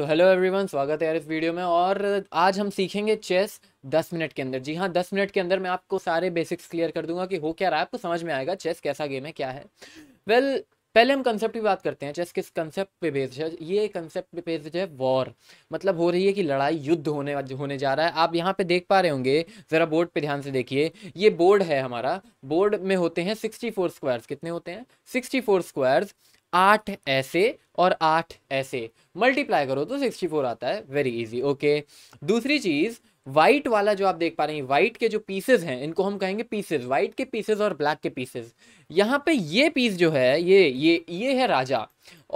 So hello everyone स्वागत है यार इस वीडियो में और आज हम सीखेंगे चेस दस मिनट के अंदर जी हाँ दस मिनट के अंदर मैं आपको सारे बेसिक्स क्लियर कर दूंगा कि हो क्या रहा है आपको समझ में आएगा चेस कैसा गेम है क्या है वेल well, पहले हम कंसेप्ट की बात करते हैं चेस किस कंसेप्ट पे बेस्ड है ये कंसेप्ट पे बेस्ड है वॉर मतलब हो रही है कि लड़ाई युद्ध होने होने जा रहा है आप यहाँ पे देख पा रहे होंगे ज़रा बोर्ड पे ध्यान से देखिए ये बोर्ड है हमारा बोर्ड में होते हैं सिक्सटी फोर स्क्वायर्स कितने होते हैं सिक्सटी फोर स्क्वायर्स आठ ऐसे और आठ ऐसे मल्टीप्लाई करो तो सिक्सटी फोर आता है वेरी इजी ओके दूसरी चीज़ व्हाइट वाला जो आप देख पा रहे हैं व्हाइट के जो पीसेज हैं इनको हम कहेंगे पीसेज व्हाइट के पीसेज और ब्लैक के पीसेज यहाँ पे ये पीस जो है ये ये ये है राजा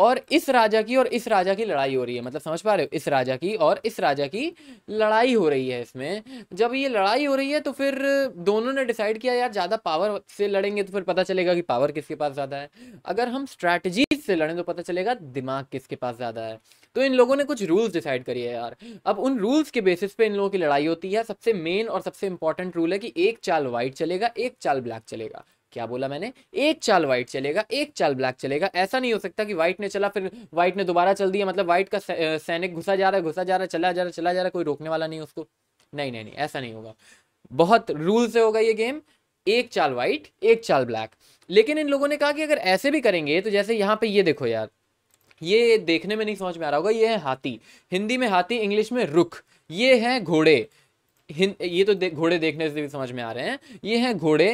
और इस राजा की और इस राजा की लड़ाई हो रही है मतलब समझ पा रहे हो इस राजा की और इस राजा की लड़ाई हो रही है इसमें जब ये लड़ाई हो रही है तो फिर दोनों ने डिसाइड किया यार ज़्यादा पावर से लड़ेंगे तो फिर पता चलेगा कि पावर किसके पास ज़्यादा है अगर हम स्ट्रैटेजी से लड़ें तो पता चलेगा दिमाग किसके पास ज़्यादा है तो इन लोगों ने कुछ रूल्स डिसाइड करी है यार अब उन रूल्स के बेसिस पे इन लोगों की लड़ाई होती है सबसे मेन और सबसे इंपॉर्टेंट रूल है कि एक चाल वाइट चलेगा एक चाल ब्लैक चलेगा क्या बोला मैंने एक चाल व्हाइट चलेगा एक चाल ब्लैक चलेगा ऐसा नहीं हो सकता कि व्हाइट ने चला फिर व्हाइट ने दोबारा चल दिया मतलब व्हाइट का सैनिक घुसा जा रहा है घुसा जा रहा है चला जा रहा चला जा रहा है कोई रोकने वाला नहीं उसको नहीं नहीं नहीं ऐसा नहीं होगा बहुत रूल से होगा ये गेम एक चाल व्हाइट एक चाल ब्लैक लेकिन इन लोगों ने कहा कि अगर ऐसे भी करेंगे तो जैसे यहाँ पे ये देखो यार ये देखने में नहीं समझ में आ रहा होगा ये है हाथी हिंदी में हाथी इंग्लिश में रुख ये है घोड़े ये तो घोड़े देखने से भी समझ में आ रहे हैं ये है घोड़े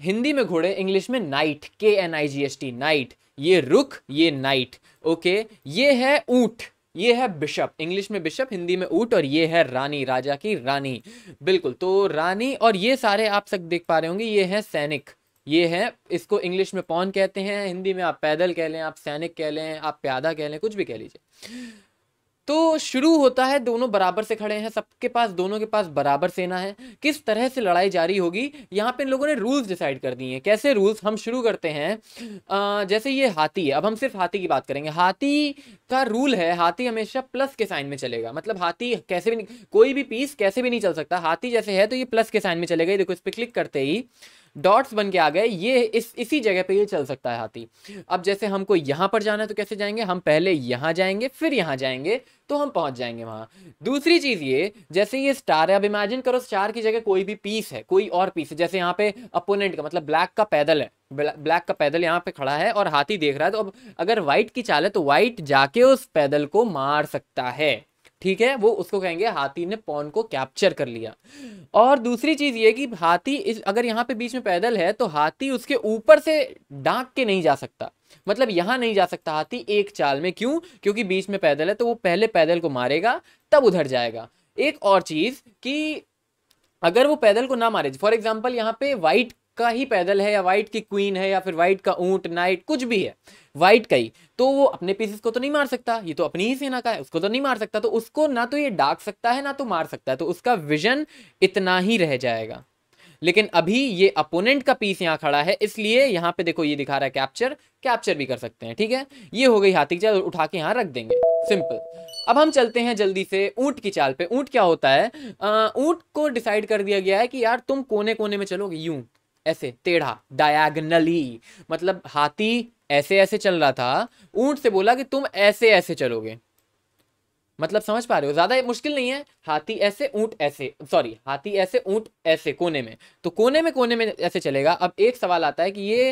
हिंदी में घोड़े इंग्लिश में knight K N I G S T knight ये रुख ये नाइट ओके ये है ऊंट ये है बिशप इंग्लिश में बिशप हिंदी में ऊट और ये है रानी राजा की रानी बिल्कुल तो रानी और ये सारे आप सब देख पा रहे होंगे ये है सैनिक ये है इसको इंग्लिश में पौन कहते हैं हिंदी में आप पैदल कह लें आप सैनिक कह लें आप प्यादा कह लें कुछ भी कह लीजिए तो शुरू होता है दोनों बराबर से खड़े हैं सबके पास दोनों के पास बराबर सेना है किस तरह से लड़ाई जारी होगी यहाँ पे इन लोगों ने रूल्स डिसाइड कर दिए हैं कैसे रूल्स हम शुरू करते हैं आ, जैसे ये हाथी है अब हम सिर्फ हाथी की बात करेंगे हाथी का रूल है हाथी हमेशा प्लस के साइन में चलेगा मतलब हाथी कैसे भी नहीं कोई भी पीस कैसे भी नहीं चल सकता हाथी जैसे है तो ये प्लस के साइन में चलेगा देखो इस पर क्लिक करते ही डॉट्स बन के आ गए ये इस इसी जगह पे ये चल सकता है हाथी अब जैसे हमको यहाँ पर जाना है तो कैसे जाएंगे हम पहले यहाँ जाएंगे फिर यहाँ जाएंगे तो हम पहुँच जाएंगे वहाँ दूसरी चीज़ ये जैसे ये स्टार है अब इमेजिन करो स्टार की जगह कोई भी पीस है कोई और पीस है जैसे यहाँ पे अपोनेंट का मतलब ब्लैक का पैदल है ब्लैक का पैदल यहाँ पे खड़ा है और हाथी देख रहा है तो अब अगर व्हाइट की चाल है तो व्हाइट जाके उस पैदल को मार सकता है ठीक है वो उसको कहेंगे हाथी ने पौन को कैप्चर कर लिया और दूसरी चीज़ ये कि हाथी इस अगर यहाँ पे बीच में पैदल है तो हाथी उसके ऊपर से डांक के नहीं जा सकता मतलब यहाँ नहीं जा सकता हाथी एक चाल में क्यों क्योंकि बीच में पैदल है तो वो पहले पैदल को मारेगा तब उधर जाएगा एक और चीज़ कि अगर वो पैदल को ना मारे फॉर एग्जाम्पल यहाँ पे व्हाइट का ही पैदल है या वाइट की क्वीन है या फिर वाइट का ऊंट नाइट कुछ भी है वाइट का ही तो वो अपने पीसेस को तो नहीं मार सकता ये तो अपनी ही सेना का है उसको तो नहीं मार सकता तो उसको ना तो ये डाक सकता है ना तो मार सकता है तो उसका विजन इतना ही रह जाएगा लेकिन अभी ये अपोनेंट का पीस यहाँ खड़ा है इसलिए यहाँ पे देखो ये दिखा रहा है कैप्चर कैप्चर भी कर सकते हैं ठीक है ये हो गई हाथी चाल उठा के यहाँ रख देंगे सिंपल अब हम चलते हैं जल्दी से ऊंट की चाल पे ऊंट क्या होता है ऊंट को डिसाइड कर दिया गया है कि यार तुम कोने कोने में चलोगे यूं ऐसे टेढ़ा डायगनली मतलब हाथी ऐसे ऐसे चल रहा था ऊंट से बोला कि तुम ऐसे ऐसे चलोगे मतलब समझ पा रहे हो ज़्यादा मुश्किल नहीं है हाथी ऐसे ऊंट ऐसे सॉरी हाथी ऐसे ऊंट ऐसे कोने में तो कोने में कोने में ऐसे चलेगा अब एक सवाल आता है कि ये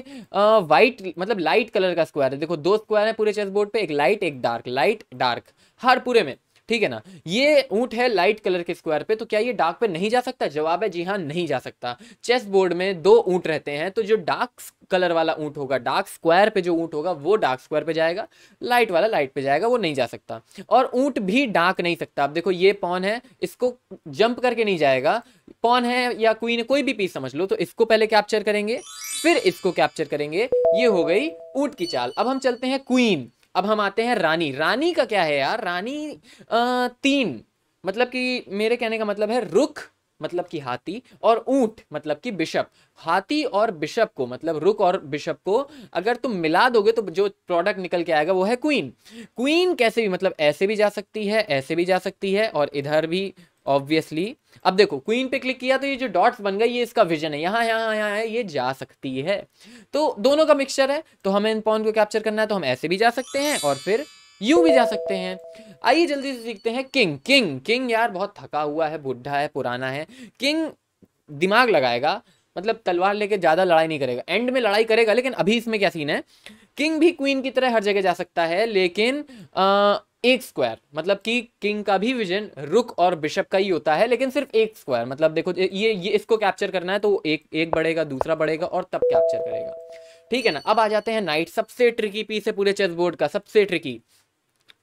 वाइट मतलब लाइट कलर का स्क्वायर है देखो दो स्क्वायर है पूरे चेस बोर्ड पे एक लाइट एक डार्क लाइट डार्क हर पूरे में ठीक है ना ये ऊँट है लाइट कलर के स्क्वायर पे तो क्या ये डार्क पे नहीं जा सकता जवाब है जी हाँ नहीं जा सकता चेस बोर्ड में दो ऊँट रहते हैं तो जो डार्क कलर वाला ऊँट होगा डार्क स्क्वायर पे जो ऊंट होगा वो डार्क स्क्वायर पे जाएगा लाइट वाला लाइट पे जाएगा वो नहीं जा सकता और ऊंट भी डार्क नहीं सकता अब देखो ये पॉन है इसको जंप करके नहीं जाएगा पॉन है या क्वीन कोई भी पीस समझ लो तो इसको पहले कैप्चर करेंगे फिर इसको कैप्चर करेंगे ये हो गई ऊँट की चाल अब हम चलते हैं क्वीन अब हम आते हैं रानी रानी का क्या है यार रानी आ, तीन मतलब कि मेरे कहने का मतलब है रुख मतलब कि हाथी और ऊंट मतलब कि बिशप हाथी और बिशप को मतलब रुक और बिशप को अगर तुम मिला दोगे तो जो प्रोडक्ट निकल के आएगा वो है क्वीन क्वीन कैसे भी मतलब ऐसे भी जा सकती है ऐसे भी जा सकती है और इधर भी ऑब्वियसली अब देखो क्वीन पे क्लिक किया तो ये जो डॉट्स बन गए ये इसका विजन है यहाँ यहाँ यहाँ है ये जा सकती है तो दोनों का मिक्सचर है तो हमें इन पॉन को कैप्चर करना है तो हम ऐसे भी जा सकते हैं और फिर यूं भी जा सकते हैं आइए जल्दी से सीखते हैं किंग किंग किंग यार बहुत थका हुआ है बुढ़ा है पुराना है किंग दिमाग लगाएगा मतलब तलवार लेके ज़्यादा लड़ाई नहीं करेगा एंड में लड़ाई करेगा लेकिन अभी इसमें क्या सीन है किंग भी क्वीन की तरह हर जगह जा सकता है लेकिन आ, एक स्क्वायर मतलब कि किंग का भी विजन रुक और बिशप का ही होता है लेकिन सिर्फ एक स्क्वायर मतलब देखो ये ये इसको कैप्चर करना है तो एक एक बढ़ेगा दूसरा बढ़ेगा और तब कैप्चर करेगा ठीक है ना अब आ जाते हैं नाइट सबसे ट्रिकी पीस है पूरे चेस बोर्ड का सबसे ट्रिकी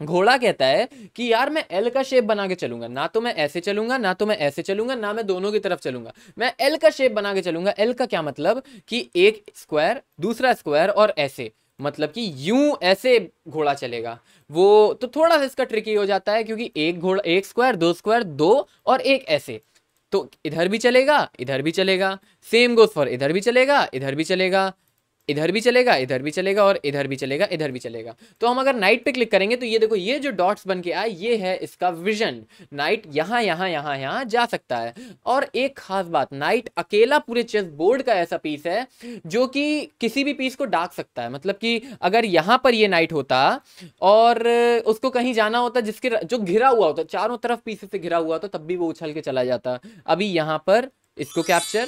घोड़ा कहता है कि यार मैं एल का शेप बना के चलूंगा ना तो मैं ऐसे चलूंगा ना तो मैं ऐसे चलूंगा ना मैं दोनों की तरफ चलूंगा मैं एल का शेप बना के चलूंगा एल का क्या मतलब कि एक स्क्वायर दूसरा स्क्वायर और ऐसे मतलब कि यूं ऐसे घोड़ा चलेगा वो तो थोड़ा सा इसका ट्रिकी हो जाता है क्योंकि एक घोड़ा एक स्क्वायर दो स्क्वायर दो और एक ऐसे तो इधर भी चलेगा इधर भी चलेगा सेम गोज फॉर इधर भी चलेगा इधर भी चलेगा इधर भी चलेगा इधर भी चलेगा और इधर भी चलेगा इधर भी चलेगा तो हम अगर नाइट पे क्लिक करेंगे तो ये देखो ये जो डॉट्स बन के आए ये है इसका विजन नाइट यहाँ यहाँ यहाँ यहाँ जा सकता है और एक खास बात नाइट अकेला पूरे चेस बोर्ड का ऐसा पीस है जो कि किसी भी पीस को डाक सकता है मतलब कि अगर यहाँ पर ये नाइट होता और उसको कहीं जाना होता जिसके जो घिरा हुआ होता चारों तरफ पीस से घिरा हुआ होता तब भी वो उछल के चला जाता अभी यहाँ पर इसको कैप्चर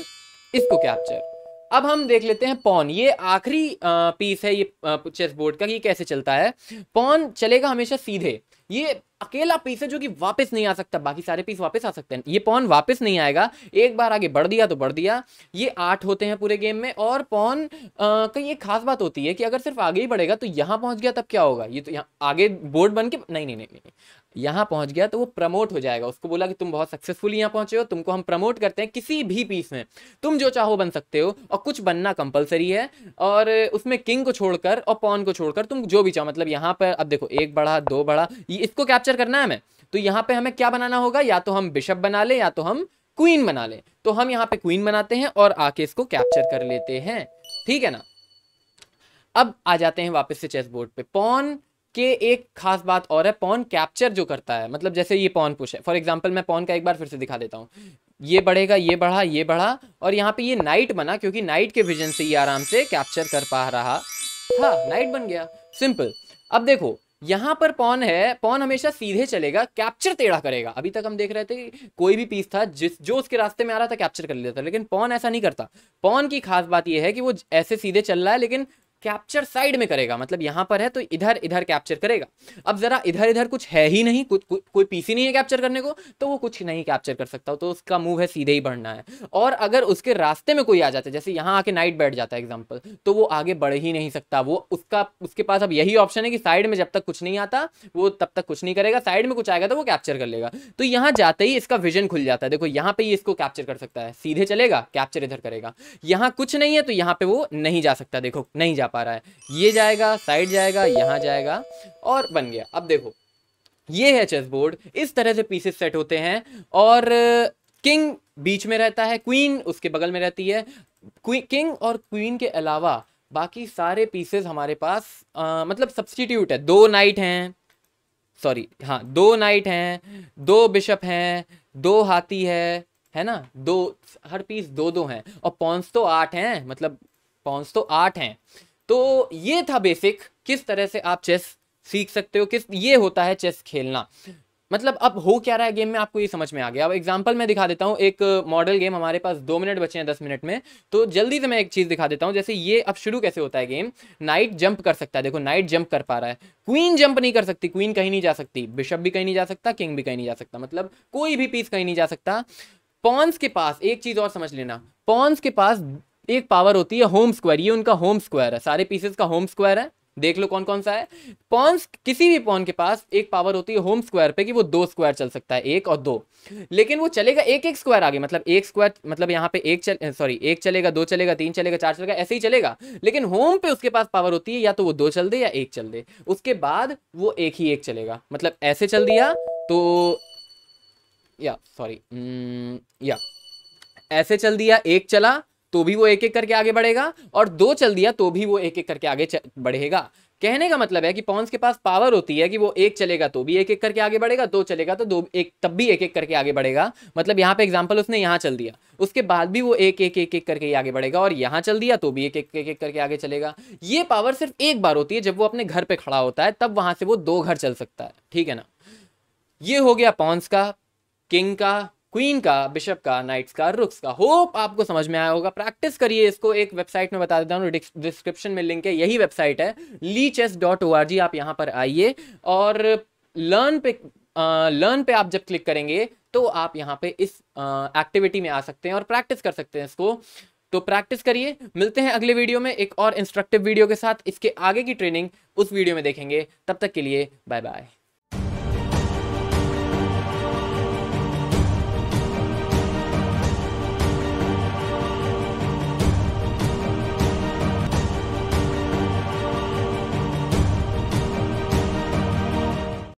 इसको कैप्चर अब हम देख लेते हैं पॉन ये आखिरी पीस है ये चेस बोर्ड का कि कैसे चलता है पॉन चलेगा हमेशा सीधे ये अकेला पीस है जो कि वापस नहीं आ सकता बाकी सारे पीस वापस आ सकते हैं ये पॉन वापस नहीं आएगा एक बार आगे बढ़ दिया तो बढ़ दिया ये आठ होते हैं पूरे गेम में और पॉन का ये खास बात होती है कि अगर सिर्फ आगे ही बढ़ेगा तो यहाँ पहुंच गया तब क्या होगा ये तो यहाँ आगे बोर्ड बन के नहीं नहीं नहीं, नहीं, नहीं। यहाँ पहुँच गया तो वो प्रमोट हो जाएगा उसको बोला कि तुम बहुत सक्सेसफुल यहाँ पहुँचे हो तुमको हम प्रमोट करते हैं किसी भी पीस में तुम जो चाहो बन सकते हो और कुछ बनना कंपलसरी है और उसमें किंग को छोड़कर और पॉन को छोड़कर तुम जो भी चाहो मतलब यहाँ पर अब देखो एक बड़ा दो बड़ा इसको कैप्चर करना है हमें तो यहाँ पर हमें क्या बनाना होगा या तो हम बिशप बना लें या तो हम क्वीन बना लें तो हम यहाँ पे क्वीन बनाते हैं और आके इसको कैप्चर कर लेते हैं ठीक है ना अब आ जाते हैं वापस से चेस बोर्ड पे पॉन कि एक खास बात और है पॉन कैप्चर जो करता है मतलब जैसे ये पॉन पुश है फॉर एग्जाम्पल मैं पॉन का एक बार फिर से दिखा देता हूँ ये बढ़ेगा ये बढ़ा ये बढ़ा और यहाँ पे ये नाइट बना क्योंकि नाइट के विजन से ये आराम से कैप्चर कर पा रहा था नाइट बन गया सिंपल अब देखो यहाँ पर पॉन है पॉन हमेशा सीधे चलेगा कैप्चर टेढ़ा करेगा अभी तक हम देख रहे थे कि कोई भी पीस था जिस जो उसके रास्ते में आ रहा था कैप्चर कर लेता था लेकिन पॉन ऐसा नहीं करता पॉन की खास बात यह है कि वो ऐसे सीधे चल रहा है लेकिन कैप्चर साइड में करेगा मतलब यहां पर है तो इधर इधर कैप्चर करेगा अब ज़रा इधर इधर कुछ है ही नहीं कुछ को, कोई पीसी नहीं है कैप्चर करने को तो वो कुछ नहीं कैप्चर कर सकता तो उसका मूव है सीधे ही बढ़ना है और अगर उसके रास्ते में कोई आ जाता है जैसे यहां आके नाइट बैठ जाता है एग्जाम्पल तो वो आगे बढ़ ही नहीं सकता वो उसका उसके पास अब यही ऑप्शन है कि साइड में जब तक कुछ नहीं आता वो तब तक कुछ नहीं करेगा साइड में कुछ आएगा तो वो कैप्चर कर लेगा तो यहाँ जाते ही इसका विजन खुल जाता है देखो यहाँ पे ही इसको कैप्चर कर सकता है सीधे चलेगा कैप्चर इधर करेगा यहाँ कुछ नहीं है तो यहाँ पे वो नहीं जा सकता देखो नहीं जा जा पा रहा है ये जाएगा साइड जाएगा यहाँ जाएगा और बन गया अब देखो ये है चेस बोर्ड इस तरह से पीसेस सेट होते हैं और किंग बीच में रहता है क्वीन उसके बगल में रहती है किंग और क्वीन के अलावा बाकी सारे पीसेस हमारे पास आ, मतलब सब्सटीट्यूट है दो नाइट हैं सॉरी हाँ दो नाइट हैं दो बिशप हैं दो हाथी है है ना दो हर पीस दो दो हैं और पॉन्स तो आठ हैं मतलब पॉन्स तो आठ हैं तो ये था बेसिक किस तरह से आप चेस सीख सकते हो किस ये होता है चेस खेलना मतलब अब हो क्या रहा है गेम में आपको ये समझ में आ गया अब एग्जांपल मैं दिखा देता हूँ एक मॉडल गेम हमारे पास दो मिनट बचे हैं दस मिनट में तो जल्दी से मैं एक चीज़ दिखा देता हूँ जैसे ये अब शुरू कैसे होता है गेम नाइट जंप कर सकता है देखो नाइट जंप कर पा रहा है क्वीन जंप नहीं कर सकती क्वीन कहीं नहीं जा सकती बिशप भी कहीं नहीं जा सकता किंग भी कहीं नहीं जा सकता मतलब कोई भी पीस कहीं नहीं जा सकता पॉन्स के पास एक चीज़ और समझ लेना पॉन्स के पास एक पावर होती है होम स्क्वायर ये उनका होम स्क्वायर है सारे पीसेस का होम स्क्वायर है देख लो कौन कौन सा है पॉन्स किसी भी पॉन के पास एक पावर होती है होम स्क्वायर पे कि वो दो स्क्वायर चल सकता है एक और दो लेकिन वो चलेगा एक एक स्क्वायर आगे मतलब एक स्क्वायर मतलब यहाँ पे एक चल सॉरी एक चलेगा दो चलेगा तीन चलेगा चार चलेगा ऐसे ही चलेगा लेकिन होम पे उसके पास पावर होती है या तो वो दो चल दे या एक चल दे उसके बाद वो एक ही एक चलेगा मतलब ऐसे चल दिया तो या सॉरी mm, या ऐसे चल दिया एक चला तो भी वो एक एक करके आगे बढ़ेगा और दो चल दिया तो भी वो एक एक करके आगे बढ़ेगा कहने का मतलब है कि पॉन्स के पास पावर होती है कि वो एक चलेगा तो भी एक एक करके आगे बढ़ेगा दो चलेगा तो दो एक तब भी एक एक करके आगे बढ़ेगा मतलब यहाँ पे एग्जाम्पल उसने यहाँ चल दिया उसके बाद भी वो एक एक एक एक करके आगे बढ़ेगा और यहाँ चल दिया तो भी एक एक एक एक करके आगे चलेगा ये पावर सिर्फ एक बार होती है जब वो अपने घर पर खड़ा होता है तब वहाँ से वो दो घर चल सकता है ठीक है ना ये हो गया पॉन्स का किंग का क्वीन का बिशप का नाइट्स का रुक्स का होप आपको समझ में आया होगा प्रैक्टिस करिए इसको एक वेबसाइट में बता देता हूँ डिस्क्रिप्शन में लिंक है यही वेबसाइट है lichess dot O R G आप यहाँ पर आइए और लर्न पे लर्न पे आप जब क्लिक करेंगे तो आप यहाँ पे इस एक्टिविटी में आ सकते हैं और प्रैक्टिस कर सकते हैं इसको तो प्रैक्टिस करिए मिलते हैं अगले वीडियो में एक और इंस्ट्रक्टिव वीडियो के साथ इसके आगे की ट्रेनिंग उस वीडियो में देखेंगे तब तक के लिए बाय बाय